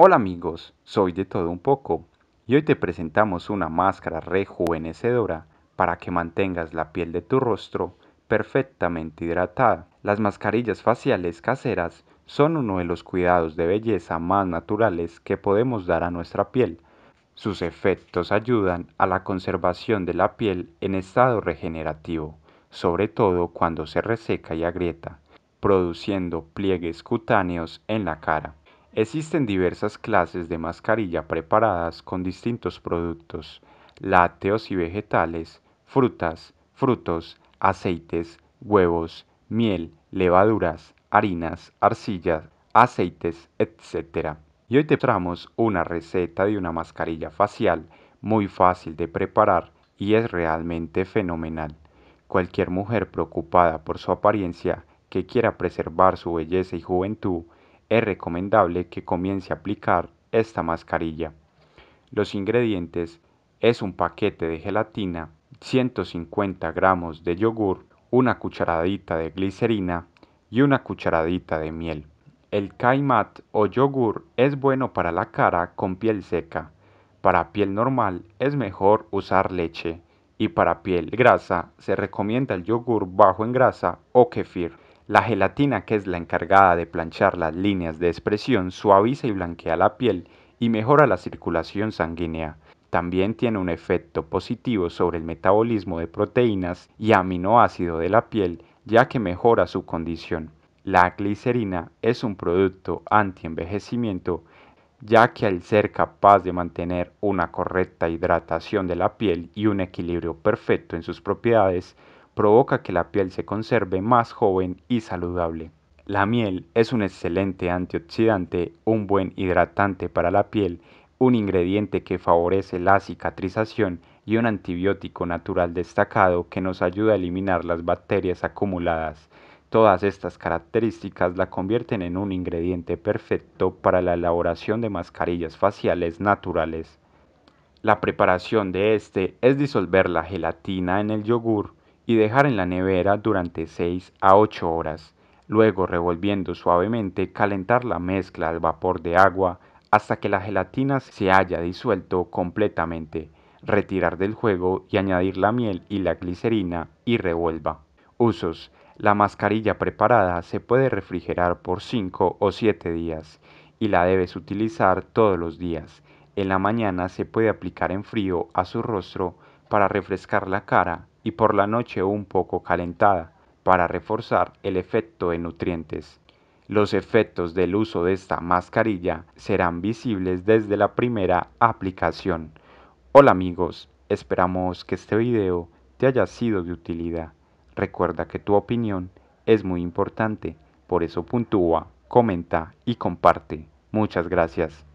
Hola amigos, soy de todo un poco y hoy te presentamos una máscara rejuvenecedora para que mantengas la piel de tu rostro perfectamente hidratada. Las mascarillas faciales caseras son uno de los cuidados de belleza más naturales que podemos dar a nuestra piel. Sus efectos ayudan a la conservación de la piel en estado regenerativo, sobre todo cuando se reseca y agrieta, produciendo pliegues cutáneos en la cara. Existen diversas clases de mascarilla preparadas con distintos productos, lácteos y vegetales, frutas, frutos, aceites, huevos, miel, levaduras, harinas, arcillas, aceites, etc. Y hoy te traemos una receta de una mascarilla facial muy fácil de preparar y es realmente fenomenal. Cualquier mujer preocupada por su apariencia que quiera preservar su belleza y juventud es recomendable que comience a aplicar esta mascarilla. Los ingredientes es un paquete de gelatina, 150 gramos de yogur, una cucharadita de glicerina y una cucharadita de miel. El kaimat o yogur es bueno para la cara con piel seca. Para piel normal es mejor usar leche y para piel grasa se recomienda el yogur bajo en grasa o kefir. La gelatina, que es la encargada de planchar las líneas de expresión, suaviza y blanquea la piel y mejora la circulación sanguínea. También tiene un efecto positivo sobre el metabolismo de proteínas y aminoácidos de la piel, ya que mejora su condición. La glicerina es un producto antienvejecimiento, ya que al ser capaz de mantener una correcta hidratación de la piel y un equilibrio perfecto en sus propiedades, provoca que la piel se conserve más joven y saludable. La miel es un excelente antioxidante, un buen hidratante para la piel, un ingrediente que favorece la cicatrización y un antibiótico natural destacado que nos ayuda a eliminar las bacterias acumuladas. Todas estas características la convierten en un ingrediente perfecto para la elaboración de mascarillas faciales naturales. La preparación de este es disolver la gelatina en el yogur y dejar en la nevera durante 6 a 8 horas. Luego, revolviendo suavemente, calentar la mezcla al vapor de agua hasta que la gelatina se haya disuelto completamente. Retirar del juego y añadir la miel y la glicerina y revuelva. Usos. La mascarilla preparada se puede refrigerar por 5 o 7 días y la debes utilizar todos los días. En la mañana se puede aplicar en frío a su rostro para refrescar la cara y por la noche un poco calentada para reforzar el efecto de nutrientes. Los efectos del uso de esta mascarilla serán visibles desde la primera aplicación. Hola amigos, esperamos que este video te haya sido de utilidad. Recuerda que tu opinión es muy importante, por eso puntúa, comenta y comparte. Muchas gracias.